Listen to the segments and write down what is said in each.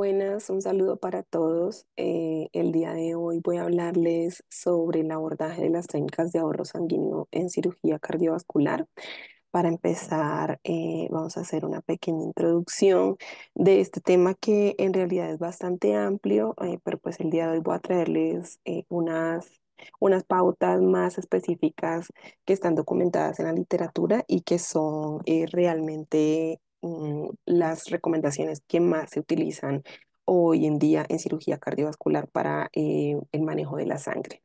Buenas, un saludo para todos. Eh, el día de hoy voy a hablarles sobre el abordaje de las técnicas de ahorro sanguíneo en cirugía cardiovascular. Para empezar, eh, vamos a hacer una pequeña introducción de este tema que en realidad es bastante amplio, eh, pero pues el día de hoy voy a traerles unas, unas pautas más específicas que están documentadas en la literatura y que son realmente Mm, las recomendaciones que más se utilizan hoy en día en cirugía cardiovascular para eh, el manejo de la sangre.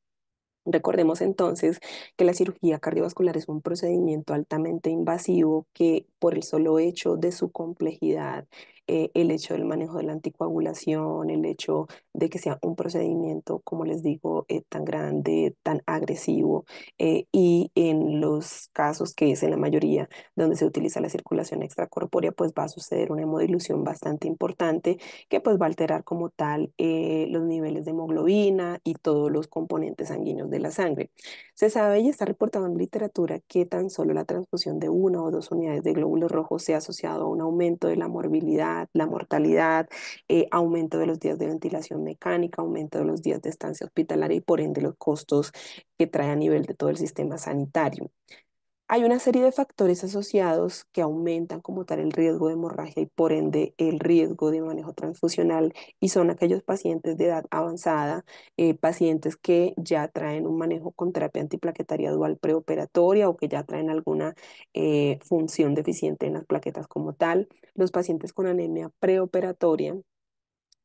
Recordemos entonces que la cirugía cardiovascular es un procedimiento altamente invasivo que por el solo hecho de su complejidad eh, el hecho del manejo de la anticoagulación, el hecho de que sea un procedimiento, como les digo, eh, tan grande, tan agresivo, eh, y en los casos que es en la mayoría donde se utiliza la circulación extracorpórea, pues va a suceder una hemodilución bastante importante que pues va a alterar como tal los niveles de hemoglobina y todos los componentes sanguíneos de la sangre. Se sabe y está reportado en literatura que tan solo la transfusión de una o dos unidades de glóbulos rojos se ha asociado a un aumento de la morbilidad la mortalidad, eh, aumento de los días de ventilación mecánica, aumento de los días de estancia hospitalaria y por ende los costos que trae a nivel de todo el sistema sanitario. Hay una serie de factores asociados que aumentan como tal el riesgo de hemorragia y por ende el riesgo de manejo transfusional y son aquellos pacientes de edad avanzada, eh, pacientes que ya traen un manejo con terapia antiplaquetaria dual preoperatoria o que ya traen alguna eh, función deficiente en las plaquetas como tal, los pacientes con anemia preoperatoria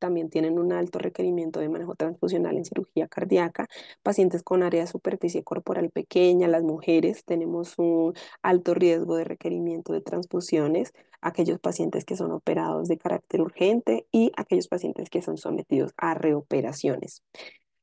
también tienen un alto requerimiento de manejo transfusional en cirugía cardíaca, pacientes con área de superficie corporal pequeña, las mujeres tenemos un alto riesgo de requerimiento de transfusiones, aquellos pacientes que son operados de carácter urgente y aquellos pacientes que son sometidos a reoperaciones.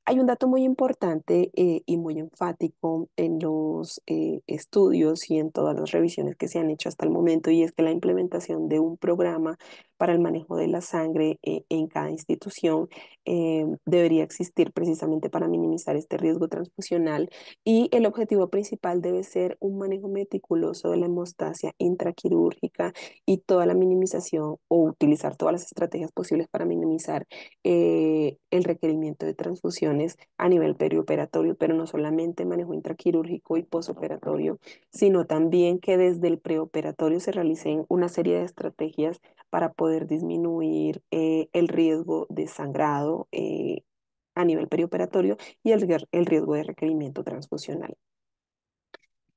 Hay un dato muy importante eh, y muy enfático en los eh, estudios y en todas las revisiones que se han hecho hasta el momento y es que la implementación de un programa para el manejo de la sangre eh, en cada institución eh, debería existir precisamente para minimizar este riesgo transfusional y el objetivo principal debe ser un manejo meticuloso de la hemostasia intraquirúrgica y toda la minimización o utilizar todas las estrategias posibles para minimizar eh, el requerimiento de transfusiones a nivel perioperatorio, pero no solamente manejo intraquirúrgico y posoperatorio, sino también que desde el preoperatorio se realicen una serie de estrategias para poder poder disminuir eh, el riesgo de sangrado eh, a nivel perioperatorio y el, riesgo de requerimiento transfusional.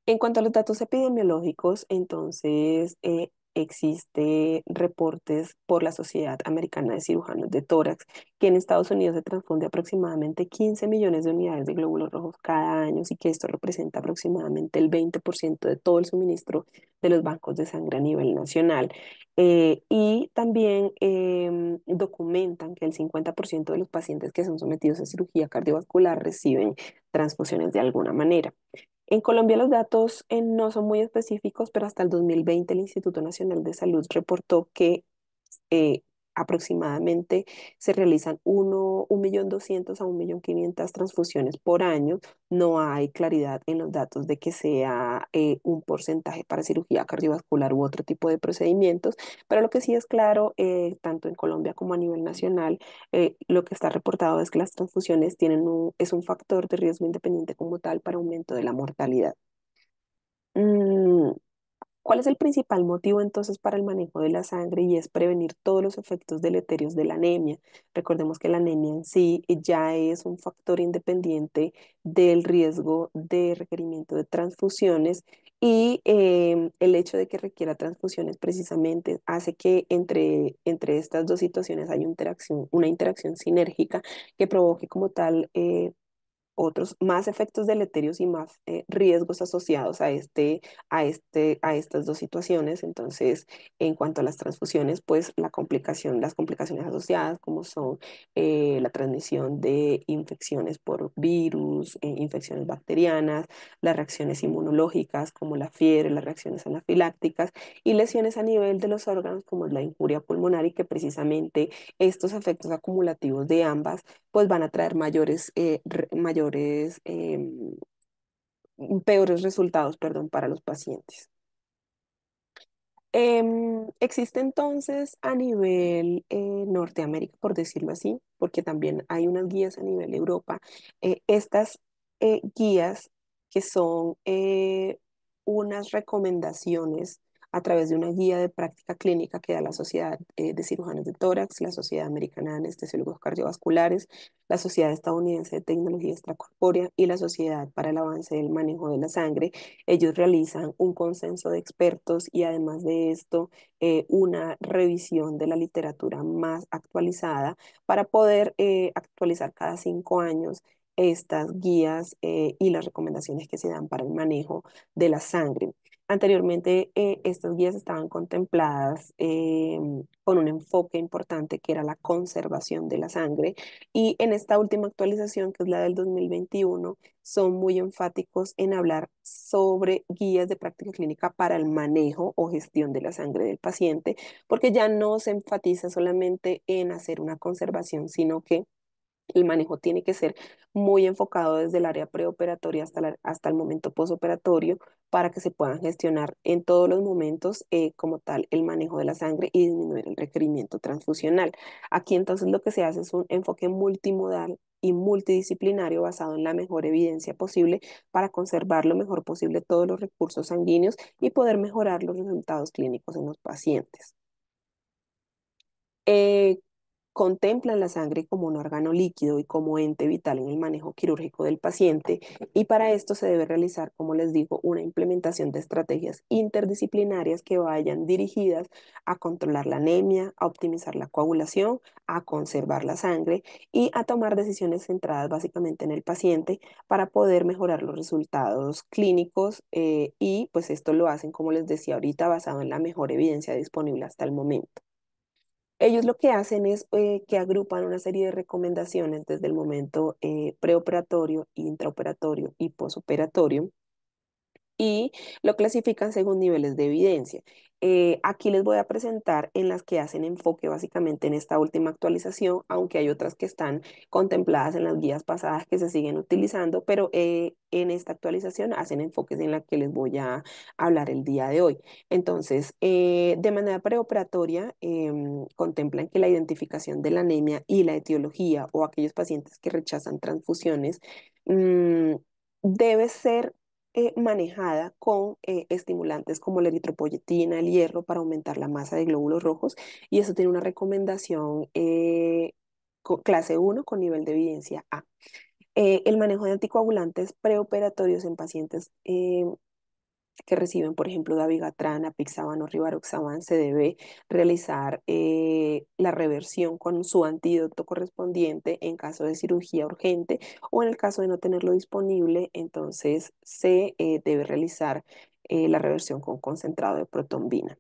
En cuanto a los datos epidemiológicos, entonces eh, existe reportes por la Sociedad Americana de Cirujanos de Tórax, que en Estados Unidos se transfunde aproximadamente 15 millones de unidades de glóbulos rojos cada año y que esto representa aproximadamente el 20% de todo el suministro de los bancos de sangre a nivel nacional. Eh, y también em, documentan que el 50% de los pacientes que son sometidos a cirugía cardiovascular reciben transfusiones de alguna manera. En Colombia los datos eh, no son muy específicos, pero hasta el 2020 el Instituto Nacional de Salud reportó que eh, aproximadamente se realizan 1.200.000 a 1.500.000 transfusiones por año. No hay claridad en los datos de que sea eh, un porcentaje para cirugía cardiovascular u otro tipo de procedimientos, pero lo que sí es claro, eh, tanto en Colombia como a nivel nacional, eh, lo que está reportado es que las transfusiones tienen es un factor de riesgo independiente como tal para aumento de la mortalidad. ¿Cuál es el principal motivo entonces para el manejo de la sangre y es prevenir todos los efectos deleterios de la anemia? Recordemos que la anemia en sí ya es un factor independiente del riesgo de requerimiento de transfusiones y em, el hecho de que requiera transfusiones precisamente hace que entre, entre estas dos situaciones haya interacción, una interacción sinérgica que provoque como tal eh, otros más efectos deleterios y más eh, riesgos asociados a, este, a, este, a estas dos situaciones. Entonces, en cuanto a las transfusiones, pues la complicación, las complicaciones asociadas, como son eh, la transmisión de infecciones por virus, eh, infecciones bacterianas, las reacciones inmunológicas como la fiebre, las reacciones anafilácticas y lesiones a nivel de los órganos como la injuria pulmonar y que precisamente estos efectos acumulativos de ambas pues van a traer mayores, mayores. Em, mm, peores resultados, perdón, para los pacientes. Em, existe entonces a nivel eh, Norteamérica, por decirlo así, porque también hay unas guías a nivel Europa. Eh, estas eh, guías que son unas recomendaciones a través de una guía de práctica clínica que da la Sociedad eh, de Cirujanos de Tórax, la Sociedad Americana de Anestesiólogos Cardiovasculares, la Sociedad Estadounidense de Tecnología Extracorpórea y la Sociedad para el Avance del Manejo de la Sangre. Ellos realizan un consenso de expertos y además de esto, eh, una revisión de la literatura más actualizada para poder eh, actualizar cada cinco años estas guías y las recomendaciones que se dan para el manejo de la sangre. Anteriormente, eh, estas guías estaban contempladas em, con un enfoque importante que era la conservación de la sangre y en esta última actualización, que es la del 2021, son muy enfáticos en hablar sobre guías de práctica clínica para el manejo o gestión de la sangre del paciente, porque ya no se enfatiza solamente en hacer una conservación, sino que el manejo tiene que ser muy enfocado desde el área preoperatoria hasta, hasta el momento posoperatorio para que se puedan gestionar en todos los momentos eh, como tal el manejo de la sangre y disminuir el requerimiento transfusional. Aquí entonces lo que se hace es un enfoque multimodal y multidisciplinario basado en la mejor evidencia posible para conservar lo mejor posible todos los recursos sanguíneos y poder mejorar los resultados clínicos en los pacientes. Eh, contemplan la sangre como un órgano líquido y como ente vital en el manejo quirúrgico del paciente y para esto se debe realizar, como les digo, una implementación de estrategias interdisciplinarias que vayan dirigidas a controlar la anemia, a optimizar la coagulación, a conservar la sangre y a tomar decisiones centradas básicamente en el paciente para poder mejorar los resultados clínicos eh, y pues esto lo hacen, como les decía ahorita, basado en la mejor evidencia disponible hasta el momento. Ellos lo que hacen es eh, que agrupan una serie de recomendaciones desde el momento eh, preoperatorio, intraoperatorio y posoperatorio y lo clasifican según niveles de evidencia. Eh, aquí les voy a presentar en las que hacen enfoque básicamente en esta última actualización, aunque hay otras que están contempladas en las guías pasadas que se siguen utilizando, pero eh, en esta actualización hacen enfoques en la que les voy a hablar el día de hoy. Entonces, eh, de manera preoperatoria, em, contemplan que la identificación de la anemia y la etiología o aquellos pacientes que rechazan transfusiones mm, debe ser eh, manejada con eh, estimulantes como la eritropoyetina, el hierro, para aumentar la masa de glóbulos rojos. Y eso tiene una recomendación eh, clase 1 con nivel de evidencia A. el manejo de anticoagulantes preoperatorios en pacientes em, que reciben, por ejemplo, apixaban o rivaroxaban, se debe realizar eh, la reversión con su antídoto correspondiente en caso de cirugía urgente o en el caso de no tenerlo disponible, entonces se eh, debe realizar eh, la reversión con concentrado de protombina.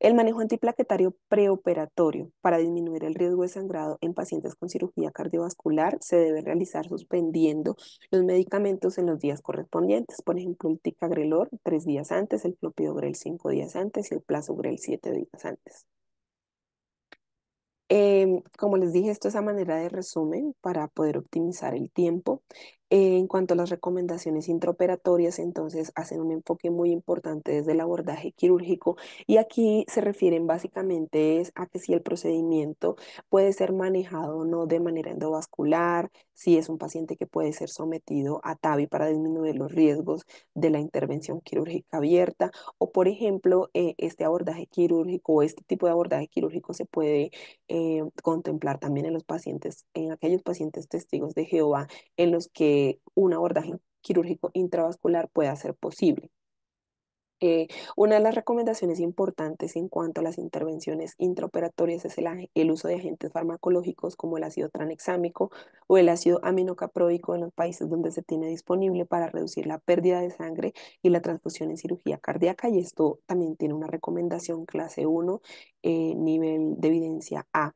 El manejo antiplaquetario preoperatorio para disminuir el riesgo de sangrado en pacientes con cirugía cardiovascular se debe realizar suspendiendo los medicamentos en los días correspondientes, por ejemplo, el ticagrelor tres días antes, el clopidogrel cinco días antes y el plazogrel siete días antes. Em, como les dije, esto es a manera de resumen para poder optimizar el tiempo en cuanto a las recomendaciones intraoperatorias, entonces hacen un enfoque muy importante desde el abordaje quirúrgico y aquí se refieren básicamente a que si el procedimiento puede ser manejado o no de manera endovascular, si es un paciente que puede ser sometido a TAVI para disminuir los riesgos de la intervención quirúrgica abierta o, por ejemplo, eh, este abordaje quirúrgico o este tipo de abordaje quirúrgico se puede eh, contemplar también en los pacientes, en aquellos pacientes testigos de Jehová en los que un abordaje quirúrgico intravascular pueda ser posible. Eh, una de las recomendaciones importantes en cuanto a las intervenciones intraoperatorias es el, uso de agentes farmacológicos como el ácido tranexámico o el ácido aminocaproico en los países donde se tiene disponible para reducir la pérdida de sangre y la transfusión en cirugía cardíaca. Y esto también tiene una recomendación clase 1, eh, nivel de evidencia A.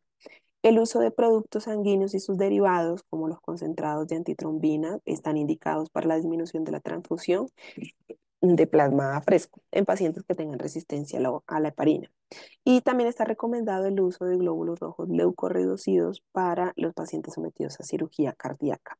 El uso de productos sanguíneos y sus derivados, como los concentrados de antitrombina, están indicados para la disminución de la transfusión de plasma fresco en pacientes que tengan resistencia a la, heparina. Y también está recomendado el uso de glóbulos rojos leucorreducidos para los pacientes sometidos a cirugía cardíaca.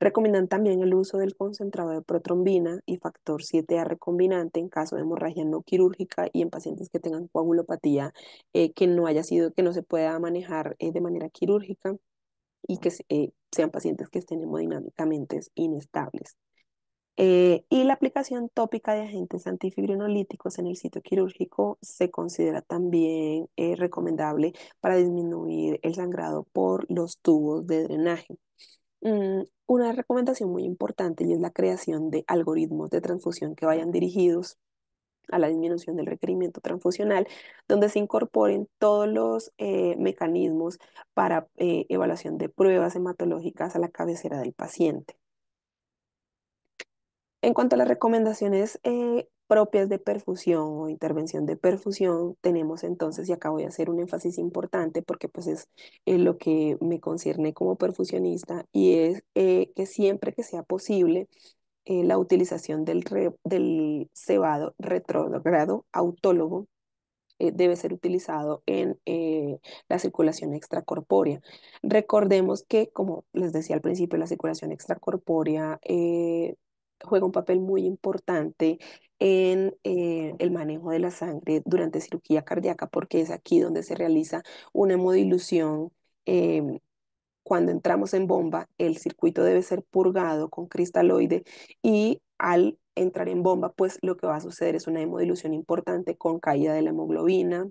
Recomiendan también el uso del concentrado de protrombina y factor 7A recombinante en caso de hemorragia no quirúrgica y en pacientes que tengan coagulopatía eh, que no haya sido, que no se pueda manejar eh, de manera quirúrgica y que eh, sean pacientes que estén hemodinámicamente inestables. y la aplicación tópica de agentes antifibrinolíticos en el sitio quirúrgico se considera también recomendable para disminuir el sangrado por los tubos de drenaje. Mm, una recomendación muy importante y es la creación de algoritmos de transfusión que vayan dirigidos a la disminución del requerimiento transfusional, donde se incorporen todos los eh, mecanismos para eh, evaluación de pruebas hematológicas a la cabecera del paciente. En cuanto a las recomendaciones eh, propias de perfusión o intervención de perfusión, tenemos entonces, y acá voy a hacer un énfasis importante porque pues es eh, lo que me concierne como perfusionista, y es eh, que siempre que sea posible, eh, la utilización del, del cebado retrógrado autólogo debe ser utilizado en la circulación extracorpórea. Recordemos que, como les decía al principio, la circulación extracorpórea juega un papel muy importante en eh, el manejo de la sangre durante cirugía cardíaca, porque es aquí donde se realiza una hemodilución. Em, cuando entramos en bomba, el circuito debe ser purgado con cristaloide y al entrar en bomba, pues lo que va a suceder es una hemodilución importante con caída de la hemoglobina,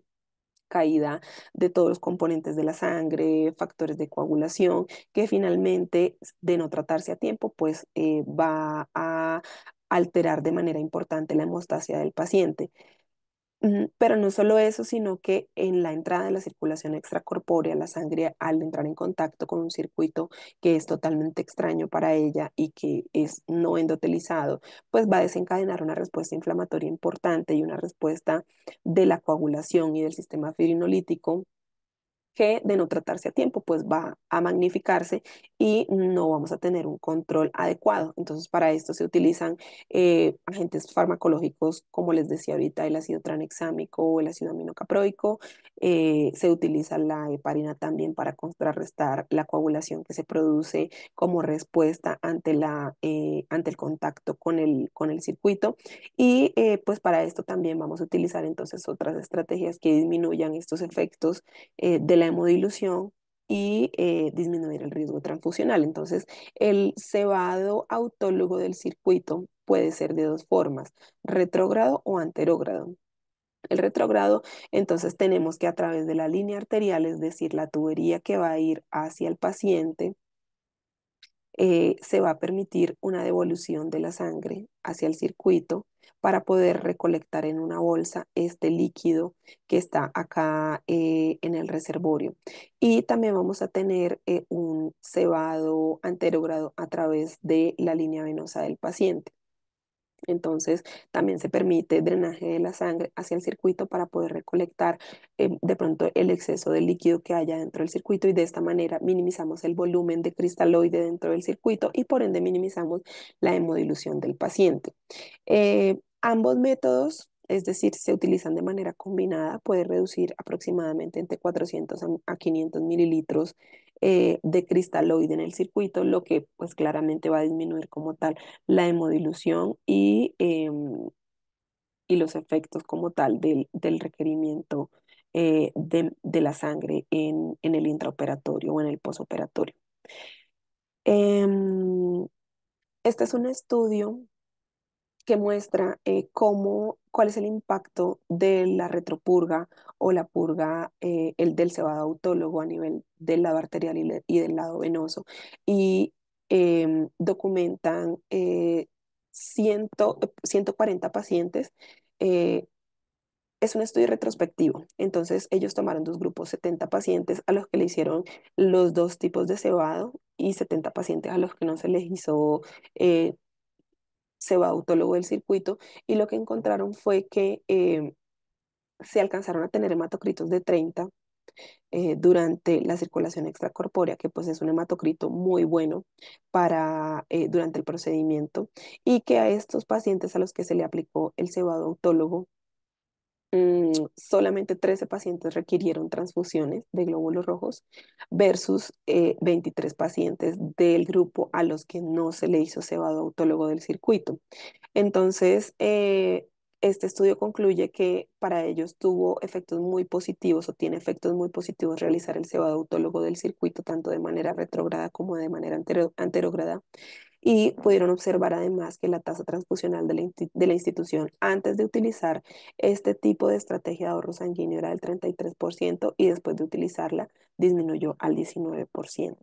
caída de todos los componentes de la sangre, factores de coagulación, que finalmente, de no tratarse a tiempo, pues eh, va a alterar de manera importante la hemostasia del paciente. Pero no solo eso, sino que en la entrada de la circulación extracorpórea, la sangre al entrar en contacto con un circuito que es totalmente extraño para ella y que es no endotelizado, pues va a desencadenar una respuesta inflamatoria importante y una respuesta de la coagulación y del sistema fibrinolítico que de no tratarse a tiempo, pues va a magnificarse y no vamos a tener un control adecuado. Entonces, para esto se utilizan eh, agentes farmacológicos, como les decía ahorita, el ácido tranexámico o el ácido aminocaproico. Eh, se utiliza la heparina también para contrarrestar la coagulación que se produce como respuesta ante, la, eh, ante el contacto con el, con el circuito. Y pues para esto también vamos a utilizar entonces otras estrategias que disminuyan estos efectos de la y eh, disminuir el riesgo transfusional. Entonces, el cebado autólogo del circuito puede ser de dos formas, retrógrado o anterógrado. El retrógrado, entonces tenemos que a través de la línea arterial, es decir, la tubería que va a ir hacia el paciente, eh, se va a permitir una devolución de la sangre hacia el circuito para poder recolectar en una bolsa este líquido que está acá eh, en el reservorio. Y también vamos a tener eh, un cebado anterogrado a través de la línea venosa del paciente. Entonces, también se permite drenaje de la sangre hacia el circuito para poder recolectar eh, de pronto el exceso de líquido que haya dentro del circuito y de esta manera minimizamos el volumen de cristaloide dentro del circuito y por ende minimizamos la hemodilución del paciente. Ambos métodos, es decir, se utilizan de manera combinada, puede reducir aproximadamente entre 400 a 500 mililitros eh, de cristaloide en el circuito, lo que pues claramente va a disminuir como tal la hemodilución y, em, y los efectos como tal del, requerimiento eh, de, la sangre en, en, el intraoperatorio o en el posoperatorio. Em, este es un estudio que muestra eh, cómo, cuál es el impacto de la retropurga o la purga eh, el del cebado autólogo a nivel del lado arterial y, del lado venoso. Y em, documentan 140 eh, pacientes es un estudio retrospectivo. Entonces, ellos tomaron dos grupos, 70 pacientes a los que le hicieron los dos tipos de cebado y 70 pacientes a los que no se les hizo se autólogo del circuito y lo que encontraron fue que eh, se alcanzaron a tener hematocritos de 30 eh, durante la circulación extracorpórea, que pues es un hematocrito muy bueno para, eh, durante el procedimiento, y que a estos pacientes a los que se le aplicó el cebado autólogo Mm, solamente 13 pacientes requirieron transfusiones de glóbulos rojos versus 23 eh, pacientes del grupo a los que no se le hizo cebado autólogo del circuito. Entonces, eh, este estudio concluye que para ellos tuvo efectos muy positivos o tiene efectos muy positivos realizar el cebado autólogo del circuito, tanto de manera retrógrada como de manera antero anterograda, y pudieron observar además que la tasa transfusional de la, institución antes de utilizar este tipo de estrategia de ahorro sanguíneo era del 33% y después de utilizarla disminuyó al 19%.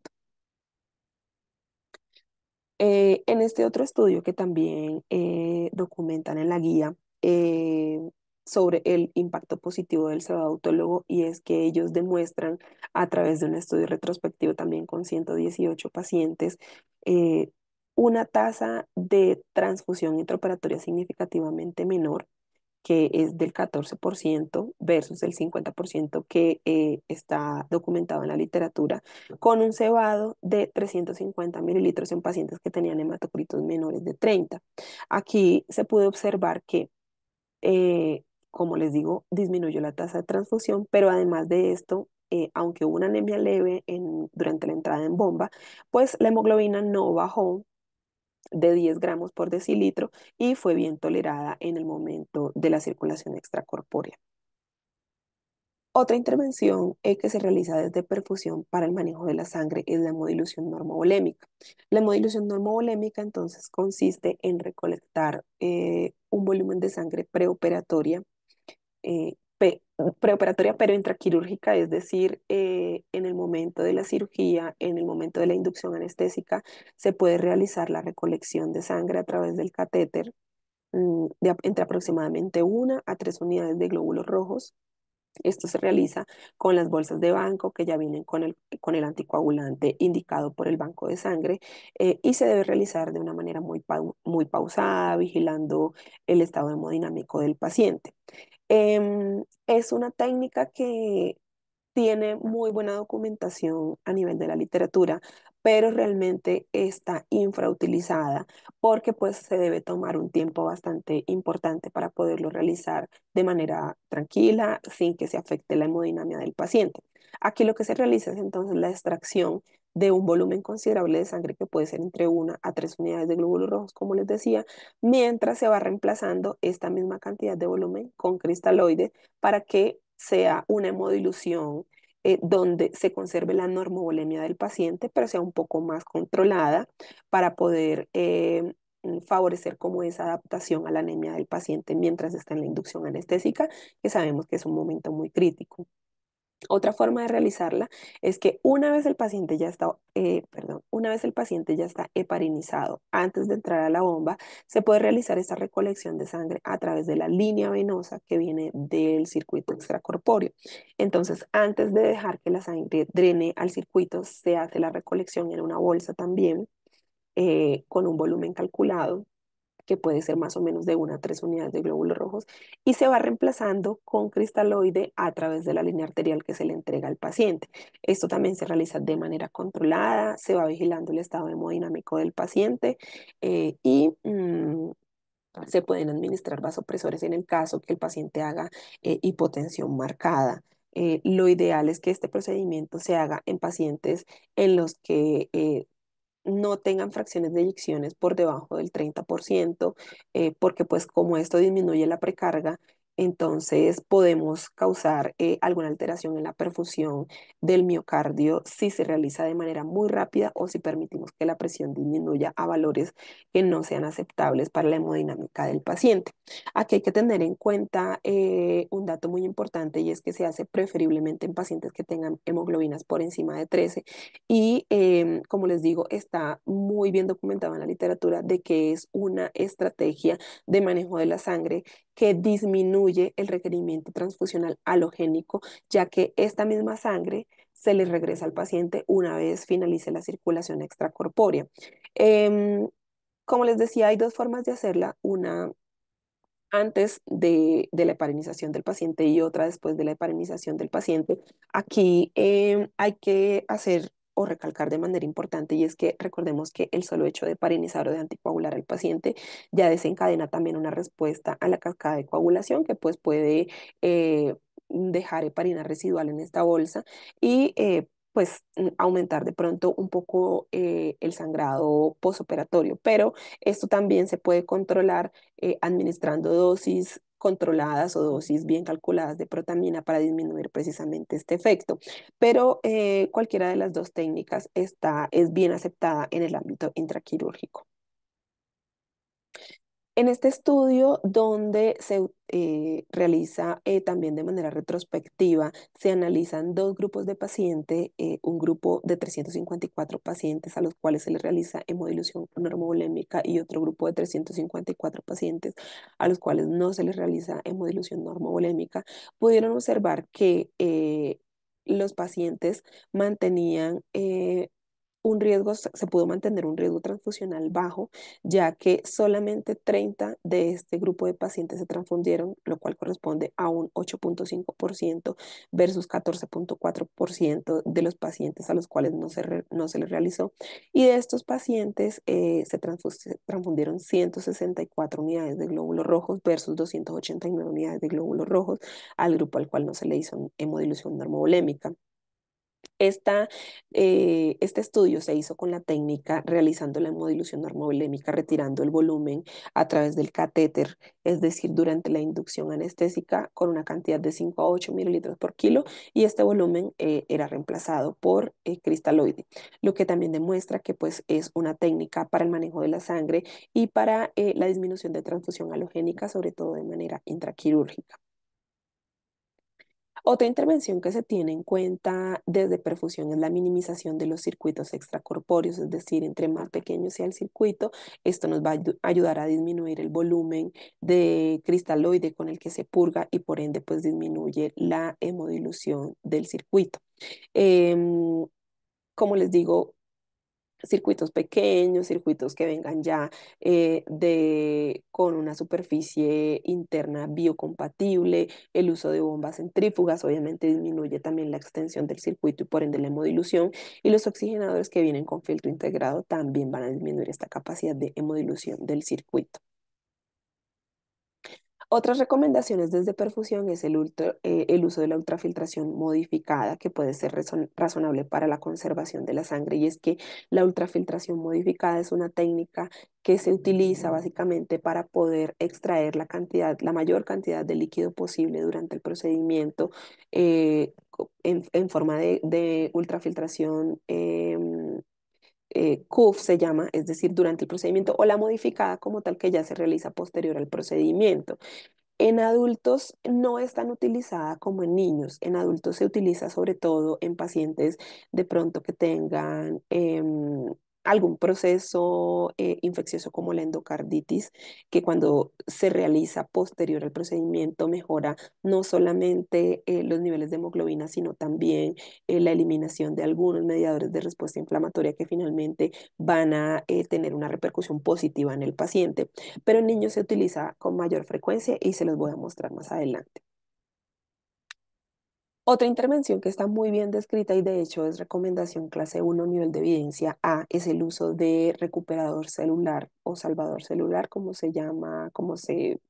Eh, en este otro estudio que también eh, documentan en la guía eh, sobre el impacto positivo del cebado autólogo y es que ellos demuestran a través de un estudio retrospectivo también con 118 pacientes una tasa de transfusión intraoperatoria significativamente menor, que es del 14% versus el 50% que eh, está documentado en la literatura, con un cebado de 350 mililitros en pacientes que tenían hematocritos menores de 30. Aquí se puede observar que eh, como les digo, disminuyó la tasa de transfusión, pero además de esto, eh, aunque hubo una anemia leve en, durante la entrada en bomba, pues la hemoglobina no bajó de 10 gramos por decilitro y fue bien tolerada en el momento de la circulación extracorpórea. Otra intervención eh, que se realiza desde perfusión para el manejo de la sangre es la hemodilución normovolémica. La hemodilución normovolémica entonces consiste en recolectar eh, un volumen de sangre preoperatoria eh, preoperatoria pero intraquirúrgica, es decir, eh, en el momento de la cirugía, en el momento de la inducción anestésica, se puede realizar la recolección de sangre a través del catéter mm, de, entre aproximadamente una a tres unidades de glóbulos rojos. Esto se realiza con las bolsas de banco que ya vienen con el, con el anticoagulante indicado por el banco de sangre eh, y se debe realizar de una manera muy, muy pausada, vigilando el estado hemodinámico del paciente. Em, es una técnica que tiene muy buena documentación a nivel de la literatura, pero realmente está infrautilizada porque pues se debe tomar un tiempo bastante importante para poderlo realizar de manera tranquila, sin que se afecte la hemodinamia del paciente. Aquí lo que se realiza es entonces la extracción de un volumen considerable de sangre que puede ser entre una a tres unidades de glóbulos rojos, como les decía, mientras se va reemplazando esta misma cantidad de volumen con cristaloides para que sea una hemodilución eh, donde se conserve la normovolemia del paciente, pero sea un poco más controlada para poder eh, mm, favorecer como esa adaptación a la anemia del paciente mientras está en la inducción anestésica, que sabemos que es un momento muy crítico. Otra forma de realizarla es que una vez el paciente ya está, eh, perdón, una vez el paciente ya está heparinizado, antes de entrar a la bomba, se puede realizar esta recolección de sangre a través de la línea venosa que viene del circuito extracorpóreo. Entonces, antes de dejar que la sangre drene al circuito, se hace la recolección en una bolsa también eh, con un volumen calculado que puede ser más o menos de una a tres unidades de glóbulos rojos, y se va reemplazando con cristaloide a través de la línea arterial que se le entrega al paciente. Esto también se realiza de manera controlada, se va vigilando el estado hemodinámico del paciente eh, y mm, se pueden administrar vasopresores en el caso que el paciente haga eh, hipotensión marcada. Eh, lo ideal es que este procedimiento se haga en pacientes en los que no tengan fracciones de eyecciones por debajo del 30%, eh, porque pues como esto disminuye la precarga, entonces podemos causar eh, alguna alteración en la perfusión del miocardio si se realiza de manera muy rápida o si permitimos que la presión disminuya a valores que no sean aceptables para la hemodinámica del paciente. Aquí hay que tener en cuenta eh, un dato muy importante y es que se hace preferiblemente en pacientes que tengan hemoglobinas por encima de 13 y em, como les digo está muy bien documentado en la literatura de que es una estrategia de manejo de la sangre que disminuye el requerimiento transfusional halogénico, ya que esta misma sangre se le regresa al paciente una vez finalice la circulación extracorpórea. Em, como les decía, hay dos formas de hacerla, una antes de, la heparinización del paciente y otra después de la heparinización del paciente. Aquí em, hay que hacer o recalcar de manera importante y es que recordemos que el solo hecho de parinizar o de anticoagular al paciente ya desencadena también una respuesta a la cascada de coagulación que pues puede eh, dejar heparina residual en esta bolsa y eh, pues aumentar de pronto un poco eh, el sangrado posoperatorio, pero esto también se puede controlar administrando dosis controladas o dosis bien calculadas de protamina para disminuir precisamente este efecto. Pero eh, cualquiera de las dos técnicas está, es bien aceptada en el ámbito intraquirúrgico. En este estudio, donde se eh, realiza eh, también de manera retrospectiva, se analizan dos grupos de pacientes, eh, un grupo de 354 pacientes a los cuales se les realiza hemodilución normovolémica y otro grupo de 354 pacientes a los cuales no se les realiza hemodilución normovolémica, pudieron observar que los pacientes mantenían un riesgo, se pudo mantener un riesgo transfusional bajo, ya que solamente 30 de este grupo de pacientes se transfundieron, lo cual corresponde a un 8.5% versus 14.4% de los pacientes a los cuales no se, no se les realizó. Y de estos pacientes eh, se, transfundieron 164 unidades de glóbulos rojos versus 289 unidades de glóbulos rojos al grupo al cual no se le hizo hemodilución normovolémica. Esta, eh, este estudio se hizo con la técnica realizando la hemodilución normovolémica, retirando el volumen a través del catéter, es decir, durante la inducción anestésica con una cantidad de 5 a 8 mililitros por kilo y este volumen eh, era reemplazado por eh, cristaloide, lo que también demuestra que pues, es una técnica para el manejo de la sangre y para la disminución de transfusión halogénica, sobre todo de manera intraquirúrgica. Otra intervención que se tiene en cuenta desde perfusión es la minimización de los circuitos extracorpóreos, es decir, entre más pequeño sea el circuito, esto nos va a ayudar a disminuir el volumen de cristaloide con el que se purga y por ende pues disminuye la hemodilución del circuito. Em, como les digo, circuitos pequeños, circuitos que vengan ya eh, de, con una superficie interna biocompatible, el uso de bombas centrífugas obviamente disminuye también la extensión del circuito y por ende la hemodilución y los oxigenadores que vienen con filtro integrado también van a disminuir esta capacidad de hemodilución del circuito. Otras recomendaciones desde perfusión es el, eh, el, uso de la ultrafiltración modificada, que puede ser razonable para la conservación de la sangre, y es que la ultrafiltración modificada es una técnica que se utiliza mm. básicamente para poder extraer la cantidad, la mayor cantidad de líquido posible durante el procedimiento eh, en, forma de, de ultrafiltración. Eh, eh, CUF se llama, es decir, durante el procedimiento, o la modificada como tal que ya se realiza posterior al procedimiento. En adultos no es tan utilizada como en niños. En adultos se utiliza sobre todo en pacientes de pronto que tengan em, algún proceso eh, infeccioso como la endocarditis, que cuando se realiza posterior al procedimiento mejora no solamente eh, los niveles de hemoglobina, sino también eh, la eliminación de algunos mediadores de respuesta inflamatoria que finalmente van a tener una repercusión positiva en el paciente. Pero en niños se utiliza con mayor frecuencia y se los voy a mostrar más adelante. Otra intervención que está muy bien descrita y de hecho es recomendación clase 1 nivel de evidencia A es el uso de recuperador celular o salvador celular, como se llama, como se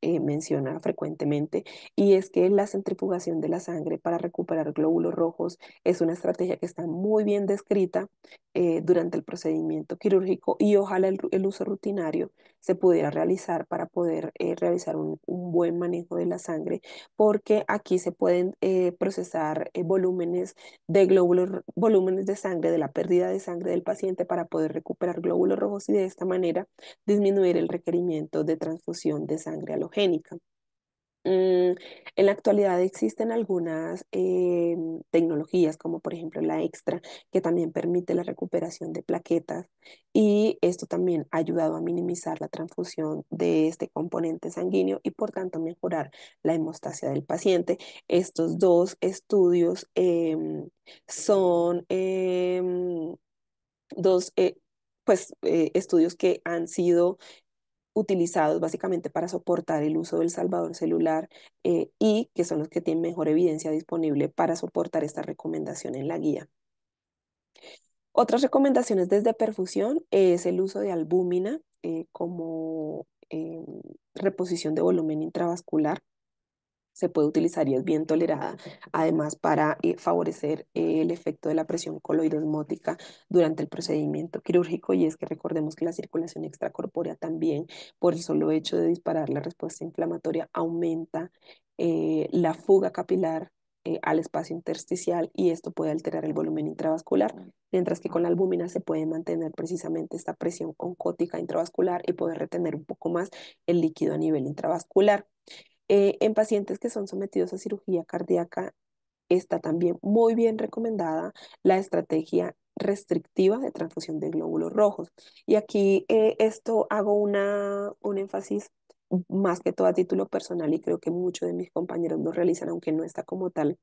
eh, menciona frecuentemente, y es que la centrifugación de la sangre para recuperar glóbulos rojos es una estrategia que está muy bien descrita eh, durante el procedimiento quirúrgico y ojalá el uso rutinario se pudiera realizar para poder eh, realizar un, buen manejo de la sangre, porque aquí se pueden eh, procesar eh, volúmenes de glóbulos, volúmenes de sangre, de la pérdida de sangre del paciente para poder recuperar glóbulos rojos y de esta manera disminuir el requerimiento de transfusión de sangre halogénica. Mm, en la actualidad existen algunas em, tecnologías, como por ejemplo la extra, que también permite la recuperación de plaquetas y esto también ha ayudado a minimizar la transfusión de este componente sanguíneo y por tanto mejorar la hemostasia del paciente. Estos dos estudios em, son em, dos... Eh, pues eh, estudios que han sido utilizados básicamente para soportar el uso del salvador celular eh, y que son los que tienen mejor evidencia disponible para soportar esta recomendación en la guía. Otras recomendaciones desde perfusión es el uso de albúmina eh, como em, reposición de volumen intravascular se puede utilizar y es bien tolerada, además para eh, favorecer eh, el efecto de la presión coloidosmótica durante el procedimiento quirúrgico y es que recordemos que la circulación extracorpórea también, por el solo hecho de disparar la respuesta inflamatoria, aumenta eh, la fuga capilar al espacio intersticial y esto puede alterar el volumen intravascular, mientras que con la albúmina se puede mantener precisamente esta presión oncótica intravascular y poder retener un poco más el líquido a nivel intravascular. Eh, en pacientes que son sometidos a cirugía cardíaca está también muy bien recomendada la estrategia restrictiva de transfusión de glóbulos rojos. Y aquí eh, esto hago un énfasis más que todo a título personal y creo que muchos de mis compañeros lo realizan, aunque no está como tal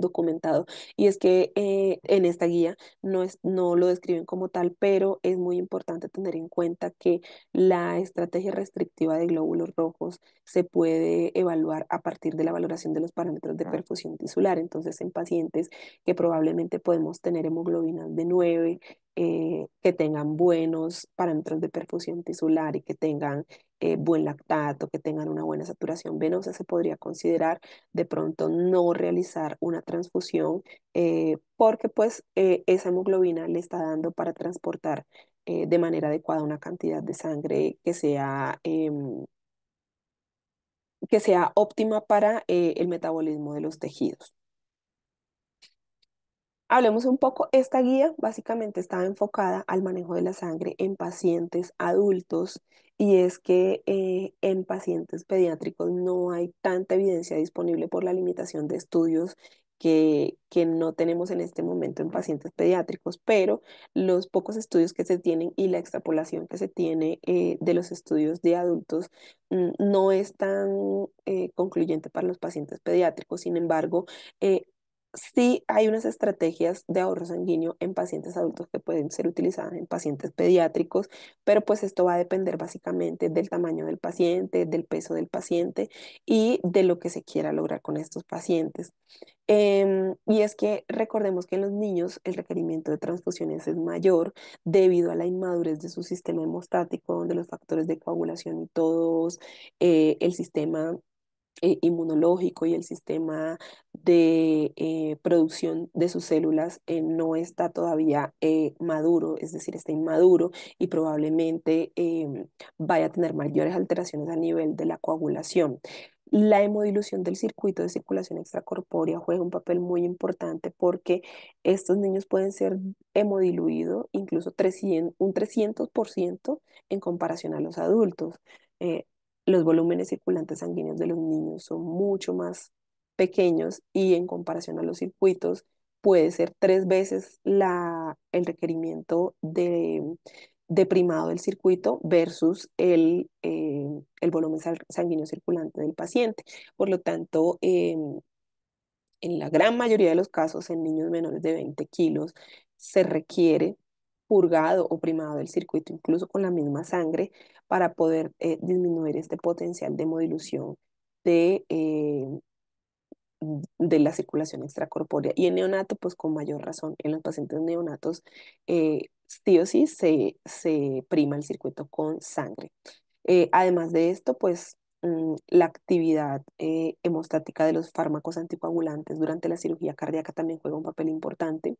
documentado. Y es que eh, en esta guía no, es, no lo describen como tal, pero es muy importante tener en cuenta que la estrategia restrictiva de glóbulos rojos se puede evaluar a partir de la valoración de los parámetros de perfusión tisular. Entonces, en pacientes que probablemente podemos tener hemoglobina de 9, eh, que tengan buenos parámetros de perfusión tisular y que tengan eh, buen lactato, que tengan una buena saturación venosa, se podría considerar de pronto no realizar una transfusión eh, porque pues esa hemoglobina le está dando para transportar de manera adecuada una cantidad de sangre que sea em, que sea óptima para el metabolismo de los tejidos. Hablemos un poco, esta guía básicamente está enfocada al manejo de la sangre en pacientes adultos y es que eh, en pacientes pediátricos no hay tanta evidencia disponible por la limitación de estudios que, que, no tenemos en este momento en pacientes pediátricos, pero los pocos estudios que se tienen y la extrapolación que se tiene eh, de los estudios de adultos mm, no es tan eh, concluyente para los pacientes pediátricos. Sin embargo, sí hay unas estrategias de ahorro sanguíneo en pacientes adultos que pueden ser utilizadas en pacientes pediátricos, pero pues esto va a depender básicamente del tamaño del paciente, del peso del paciente y de lo que se quiera lograr con estos pacientes. Em, y es que recordemos que en los niños el requerimiento de transfusiones es mayor debido a la inmadurez de su sistema hemostático, de los factores de coagulación y todos, eh, el sistema eh, inmunológico y el sistema de eh, producción de sus células eh, no está todavía maduro, es decir, está inmaduro y probablemente em, vaya a tener mayores alteraciones a nivel de la coagulación. La hemodilución del circuito de circulación extracorpórea juega un papel muy importante porque estos niños pueden ser hemodiluidos incluso un 300% en comparación a los adultos los volúmenes circulantes sanguíneos de los niños son mucho más pequeños y en comparación a los circuitos puede ser tres veces la, el requerimiento de, primado del circuito versus el, eh, volumen sanguíneo circulante del paciente. Por lo tanto, em, en la gran mayoría de los casos en niños menores de 20 kilos se requiere purgado o primado del circuito, incluso con la misma sangre, para poder eh, disminuir este potencial de modulación de, eh, de la circulación extracorpórea. Y en neonato, pues con mayor razón, en los pacientes neonatos, eh, sí o sí se, se, prima el circuito con sangre. además de esto, pues mm, la actividad hemostática de los fármacos anticoagulantes durante la cirugía cardíaca también juega un papel importante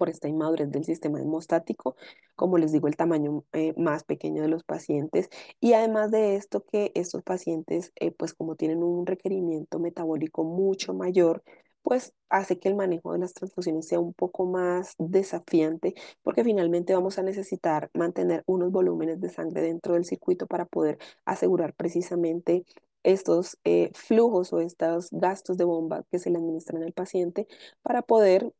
por esta inmadurez del sistema hemostático, como les digo, el tamaño eh, más pequeño de los pacientes. Y además de esto, que estos pacientes, eh, pues como tienen un requerimiento metabólico mucho mayor, pues hace que el manejo de las transfusiones sea un poco más desafiante porque finalmente vamos a necesitar mantener unos volúmenes de sangre dentro del circuito para poder asegurar precisamente estos eh, flujos o estos gastos de bomba que se le administran al paciente para poder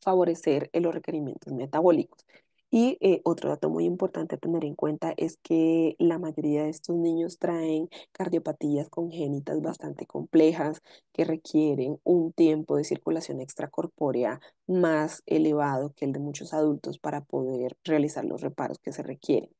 favorecer eh, los requerimientos metabólicos. Y eh, otro dato muy importante a tener en cuenta es que la mayoría de estos niños traen cardiopatías congénitas bastante complejas que requieren un tiempo de circulación extracorpórea más elevado que el de muchos adultos para poder realizar los reparos que se requieren.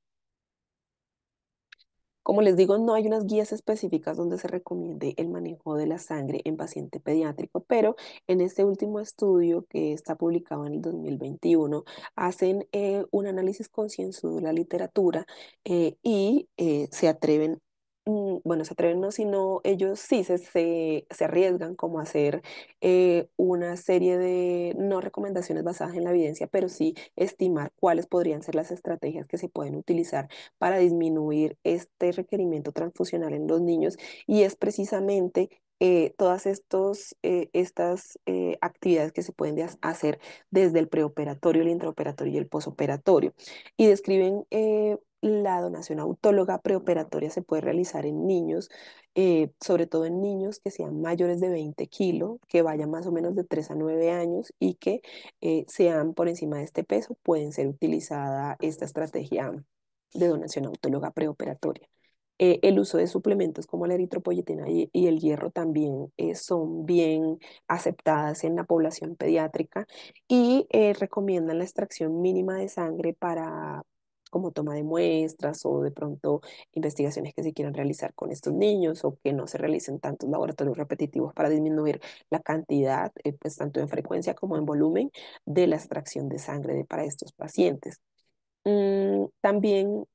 Como les digo, no hay unas guías específicas donde se recomiende el manejo de la sangre en paciente pediátrico, pero en este último estudio que está publicado en el 2021, hacen eh, un análisis concienzudo de la literatura eh, y eh, se atreven Mm, bueno, se atreven no, ellos sí se, arriesgan como a hacer eh, una serie de, no recomendaciones basadas en la evidencia, pero sí estimar cuáles podrían ser las estrategias que se pueden utilizar para disminuir este requerimiento transfusional en los niños y es precisamente eh, todas estos, eh, estas actividades que se pueden hacer desde el preoperatorio, el intraoperatorio y el posoperatorio. Y describen la donación autóloga preoperatoria se puede realizar en niños, eh, sobre todo en niños que sean mayores de 20 kilos, que vayan más o menos de 3 a 9 años y que eh, sean por encima de este peso, pueden ser utilizada esta estrategia de donación autóloga preoperatoria. Eh, el uso de suplementos como la eritropoyetina y, el hierro también son bien aceptadas en la población pediátrica y recomiendan la extracción mínima de sangre para como toma de muestras o de pronto investigaciones que se quieran realizar con estos niños o que no se realicen tantos laboratorios repetitivos para disminuir la cantidad, eh, pues tanto en frecuencia como en volumen de la extracción de sangre para estos pacientes. Mm, también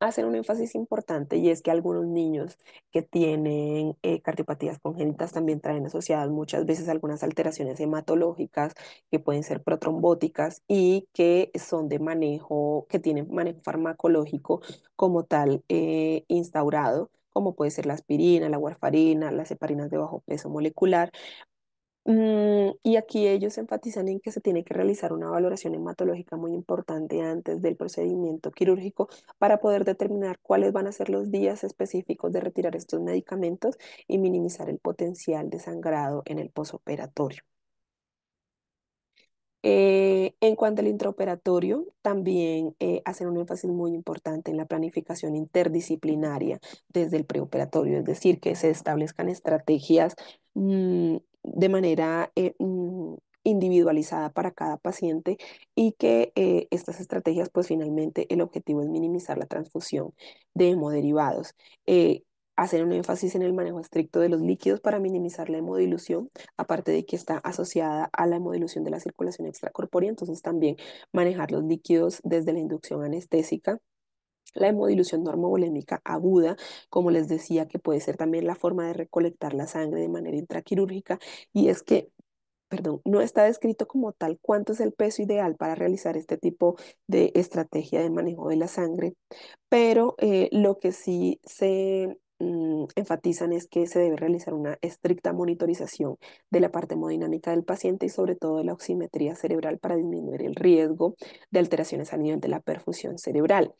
hacen un énfasis importante y es que algunos niños que tienen eh, cardiopatías congénitas también traen asociadas muchas veces algunas alteraciones hematológicas que pueden ser protrombóticas y que son de manejo, que tienen manejo farmacológico como tal eh, instaurado como puede ser la aspirina, la warfarina, las heparinas de bajo peso molecular, Mm, y aquí ellos enfatizan en que se tiene que realizar una valoración hematológica muy importante antes del procedimiento quirúrgico para poder determinar cuáles van a ser los días específicos de retirar estos medicamentos y minimizar el potencial de sangrado en el posoperatorio. Eh, en cuanto al intraoperatorio, también eh, hacen un énfasis muy importante en la planificación interdisciplinaria desde el preoperatorio, es decir, que se establezcan estrategias mm, de manera eh, mm, individualizada para cada paciente y que eh, estas estrategias, pues finalmente el objetivo es minimizar la transfusión de hemoderivados. Eh, hacer un énfasis en el manejo estricto de los líquidos para minimizar la hemodilución, aparte de que está asociada a la hemodilución de la circulación extracorpórea, entonces también manejar los líquidos desde la inducción anestésica la hemodilución normovolémica aguda, como les decía, que puede ser también la forma de recolectar la sangre de manera intraquirúrgica, y es que perdón, no está descrito como tal cuánto es el peso ideal para realizar este tipo de estrategia de manejo de la sangre, pero eh, lo que sí se Mm, enfatizan es que se debe realizar una estricta monitorización de la parte hemodinámica del paciente y sobre todo de la oximetría cerebral para disminuir el riesgo de alteraciones a nivel de la perfusión cerebral.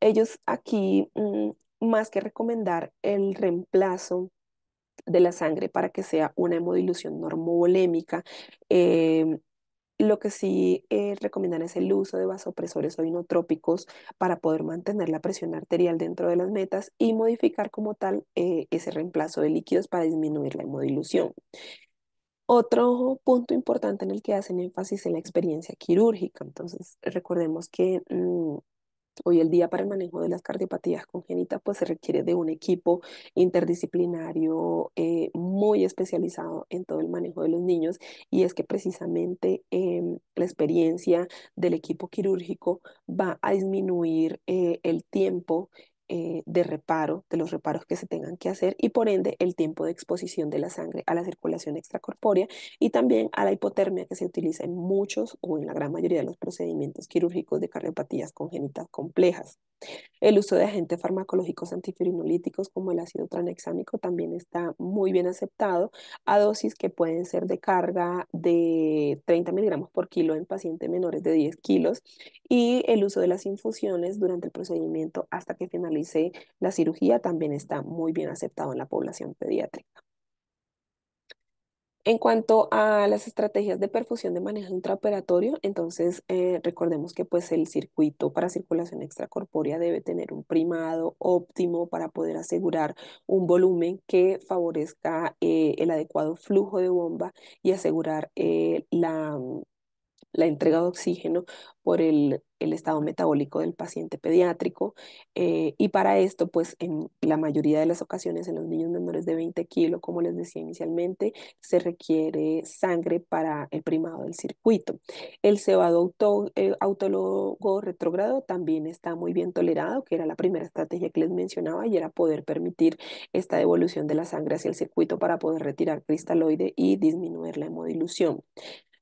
Ellos aquí, mm, más que recomendar el reemplazo de la sangre para que sea una hemodilución normovolémica, em, lo que sí eh, recomiendan es el uso de vasopresores o inotrópicos para poder mantener la presión arterial dentro de las metas y modificar como tal eh, ese reemplazo de líquidos para disminuir la hemodilución. Otro punto importante en el que hacen énfasis es la experiencia quirúrgica. Entonces, recordemos que mm, Hoy el día para el manejo de las cardiopatías congénitas pues se requiere de un equipo interdisciplinario eh, muy especializado en todo el manejo de los niños y es que precisamente em, la experiencia del equipo quirúrgico va a disminuir eh, el tiempo eh, de reparo, de los reparos que se tengan que hacer y por ende el tiempo de exposición de la sangre a la circulación extracorpórea y también a la hipotermia que se utiliza en muchos o en la gran mayoría de los procedimientos quirúrgicos de cardiopatías congénitas complejas. El uso de agentes farmacológicos antifirinolíticos como el ácido tranexámico también está muy bien aceptado a dosis que pueden ser de carga de 30 miligramos por kilo en pacientes menores de 10 kilos y el uso de las infusiones durante el procedimiento hasta que finalice la cirugía también está muy bien aceptado en la población pediátrica. En cuanto a las estrategias de perfusión de manejo intraoperatorio, entonces eh, recordemos que pues el circuito para circulación extracorpórea debe tener un primado óptimo para poder asegurar un volumen que favorezca eh, el adecuado flujo de bomba y asegurar eh, la la entrega de oxígeno por el, estado metabólico del paciente pediátrico. Eh, y para esto, pues en la mayoría de las ocasiones en los niños menores de 20 kilos, como les decía inicialmente, se requiere sangre para el primado del circuito. El cebado eh, autólogo retrógrado también está muy bien tolerado, que era la primera estrategia que les mencionaba y era poder permitir esta devolución de la sangre hacia el circuito para poder retirar cristaloide y disminuir la hemodilución.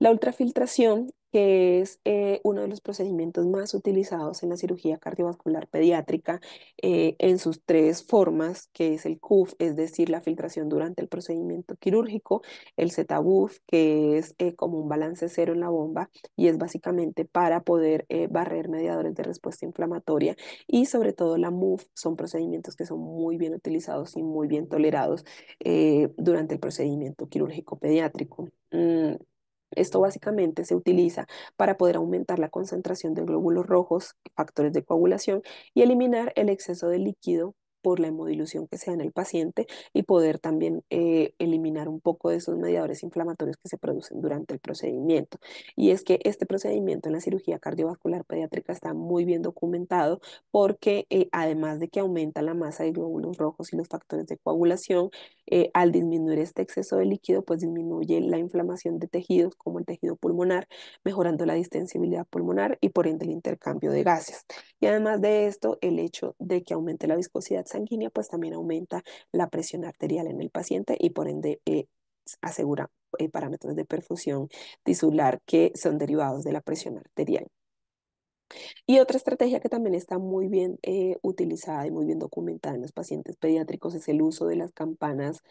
La ultrafiltración, que es eh, uno de los procedimientos más utilizados en la cirugía cardiovascular pediátrica eh, en sus tres formas, que es el CUF, es decir, la filtración durante el procedimiento quirúrgico, el ZBUF, que es eh, como un balance cero en la bomba y es básicamente para poder barrer mediadores de respuesta inflamatoria y sobre todo la MUF, son procedimientos que son muy bien utilizados y muy bien tolerados durante el procedimiento quirúrgico pediátrico. Mm, esto básicamente se utiliza para poder aumentar la concentración de glóbulos rojos, factores de coagulación y eliminar el exceso de líquido por la hemodilución que se da en el paciente y poder también eh, eliminar un poco de esos mediadores inflamatorios que se producen durante el procedimiento. Y es que este procedimiento en la cirugía cardiovascular pediátrica está muy bien documentado porque eh, además de que aumenta la masa de glóbulos rojos y los factores de coagulación, eh, al disminuir este exceso de líquido, pues disminuye la inflamación de tejidos como el tejido pulmonar, mejorando la distensibilidad pulmonar y por ende el intercambio de gases. Y además de esto, el hecho de que aumente la viscosidad sanguínea, pues también aumenta la presión arterial en el paciente y por ende eh, asegura eh, parámetros de perfusión tisular que son derivados de la presión arterial. Y otra estrategia que también está muy bien eh, utilizada y muy bien documentada en los pacientes pediátricos es el uso de las campanas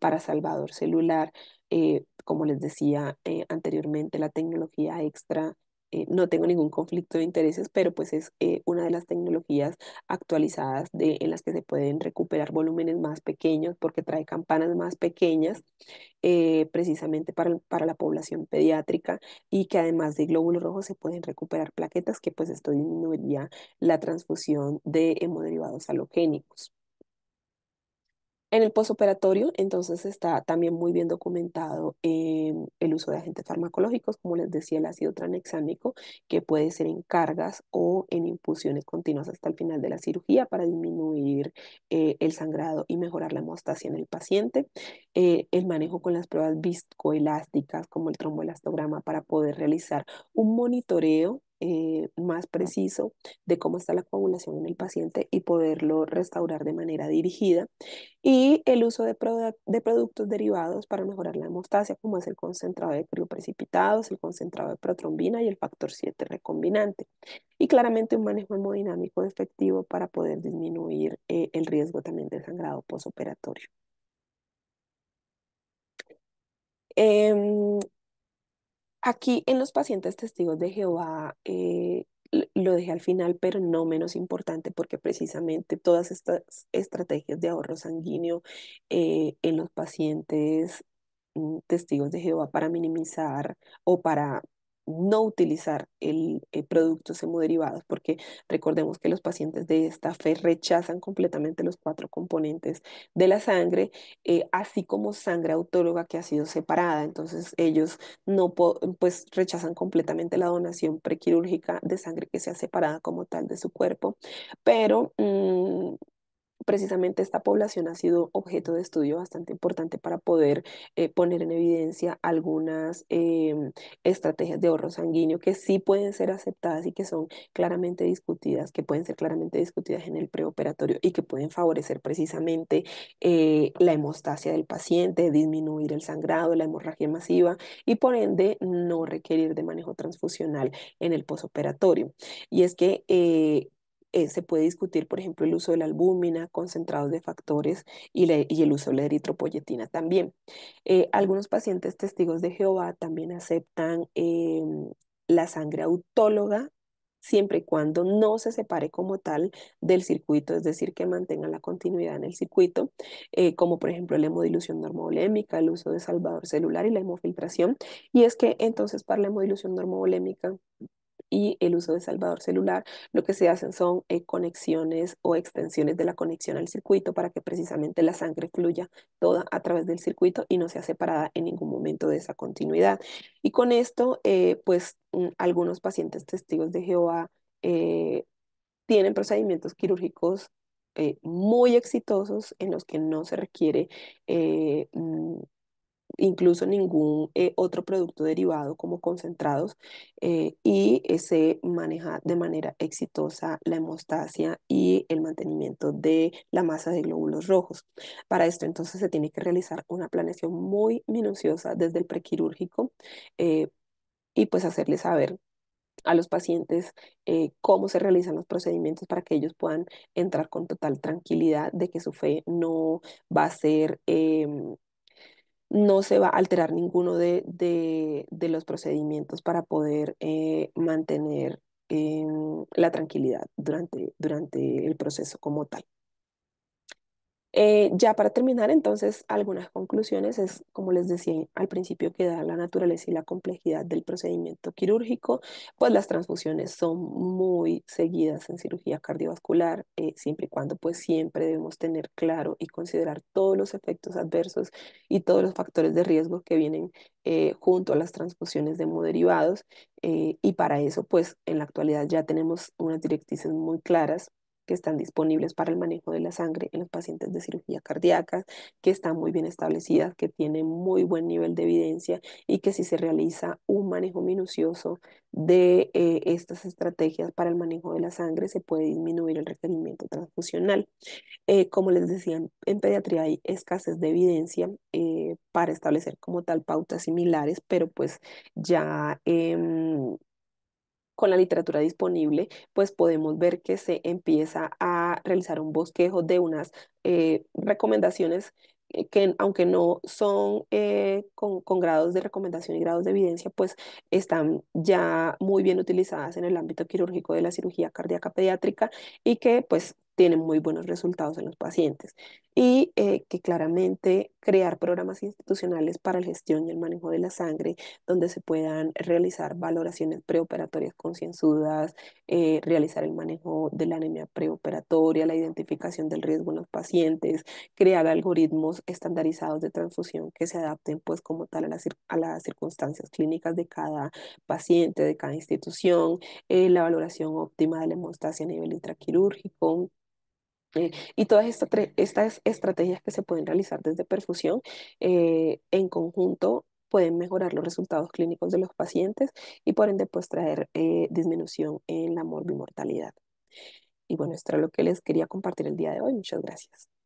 para salvador celular. como les decía anteriormente, la tecnología extra eh, no tengo ningún conflicto de intereses, pero pues es eh, una de las tecnologías actualizadas en las que se pueden recuperar volúmenes más pequeños porque trae campanas más pequeñas eh, precisamente para, para, la población pediátrica y que además de glóbulos rojos se pueden recuperar plaquetas que pues esto disminuiría la transfusión de hemoderivados halogénicos. En el posoperatorio, entonces, está también muy bien documentado eh, el uso de agentes farmacológicos, como les decía, el ácido tranexámico, que puede ser en cargas o en impulsiones continuas hasta el final de la cirugía para disminuir eh, el sangrado y mejorar la hemostasia en el paciente. Eh, el manejo con las pruebas viscoelásticas, como el tromboelastograma, para poder realizar un monitoreo eh, más preciso de cómo está la coagulación en el paciente y poderlo restaurar de manera dirigida. Y el uso de, de productos derivados para mejorar la hemostasia, como es el concentrado de crioprecipitados, el concentrado de protrombina y el factor 7 recombinante. Y claramente un manejo hemodinámico efectivo para poder disminuir eh, el riesgo también del sangrado posoperatorio. Eh, Aquí en los pacientes testigos de Jehová eh, lo dejé al final, pero no menos importante porque precisamente todas estas estrategias de ahorro sanguíneo eh, en los pacientes mm, testigos de Jehová para minimizar o para no utilizar el, producto eh, productos hemoderivados, porque recordemos que los pacientes de esta fe rechazan completamente los cuatro componentes de la sangre, eh, así como sangre autóloga que ha sido separada. Entonces ellos no pues rechazan completamente la donación prequirúrgica de sangre que sea separada como tal de su cuerpo, pero mm, precisamente esta población ha sido objeto de estudio bastante importante para poder eh, poner en evidencia algunas em, estrategias de ahorro sanguíneo que sí pueden ser aceptadas y que son claramente discutidas, que pueden ser claramente discutidas en el preoperatorio y que pueden favorecer precisamente eh, la hemostasia del paciente, disminuir el sangrado, la hemorragia masiva y por ende no requerir de manejo transfusional en el posoperatorio. Y es que eh, eh, se puede discutir, por ejemplo, el uso de la albúmina, concentrados de factores y, el uso de la eritropoyetina también. Eh, algunos pacientes testigos de Jehová también aceptan em, la sangre autóloga siempre y cuando no se separe como tal del circuito, es decir, que mantenga la continuidad en el circuito, eh, como por ejemplo la hemodilución normovolémica, el uso de salvador celular y la hemofiltración. Y es que entonces para la hemodilución normovolémica y el uso de salvador celular, lo que se hacen son eh, conexiones o extensiones de la conexión al circuito para que precisamente la sangre fluya toda a través del circuito y no sea separada en ningún momento de esa continuidad. Y con esto, eh, pues mm, algunos pacientes testigos de Jehová eh, tienen procedimientos quirúrgicos muy exitosos en los que no se requiere mm, incluso ningún eh, otro producto derivado como concentrados eh, y eh, se maneja de manera exitosa la hemostasia y el mantenimiento de la masa de glóbulos rojos. Para esto entonces se tiene que realizar una planeación muy minuciosa desde el prequirúrgico y pues hacerle saber a los pacientes cómo se realizan los procedimientos para que ellos puedan entrar con total tranquilidad de que su fe no va a ser em, no se va a alterar ninguno de, los procedimientos para poder eh, mantener em, la tranquilidad durante, durante el proceso como tal. Eh, ya para terminar, entonces, algunas conclusiones es, como les decía al principio, que da la naturaleza y la complejidad del procedimiento quirúrgico, pues las transfusiones son muy seguidas en cirugía cardiovascular, eh, siempre y cuando pues siempre debemos tener claro y considerar todos los efectos adversos y todos los factores de riesgo que vienen eh, junto a las transfusiones de derivados y para eso, pues en la actualidad ya tenemos unas directrices muy claras que están disponibles para el manejo de la sangre en los pacientes de cirugía cardíaca, que están muy bien establecidas, que tienen muy buen nivel de evidencia y que si se realiza un manejo minucioso de eh, estas estrategias para el manejo de la sangre, se puede disminuir el requerimiento transfusional. Eh, como les decía, en pediatría hay escasez de evidencia eh, para establecer como tal pautas similares, pero pues ya em, con la literatura disponible, pues podemos ver que se empieza a realizar un bosquejo de unas eh, recomendaciones eh, que aunque no son eh, con, con, grados de recomendación y grados de evidencia, pues están ya muy bien utilizadas en el ámbito quirúrgico de la cirugía cardíaca pediátrica y que pues tienen muy buenos resultados en los pacientes y eh, que claramente crear programas institucionales para la gestión y el manejo de la sangre, donde se puedan realizar valoraciones preoperatorias concienzudas, eh, realizar el manejo de la anemia preoperatoria, la identificación del riesgo en los pacientes, crear algoritmos estandarizados de transfusión que se adapten pues como tal a las, a las circunstancias clínicas de cada paciente, de cada institución, eh, la valoración óptima de la hemostasia a nivel intraquirúrgico, eh, y todas estas estrategias que se pueden realizar desde perfusión eh, en conjunto pueden mejorar los resultados clínicos de los pacientes y por ende pues traer eh, disminución en la morbimortalidad. Y bueno, esto era lo que les quería compartir el día de hoy. Muchas gracias.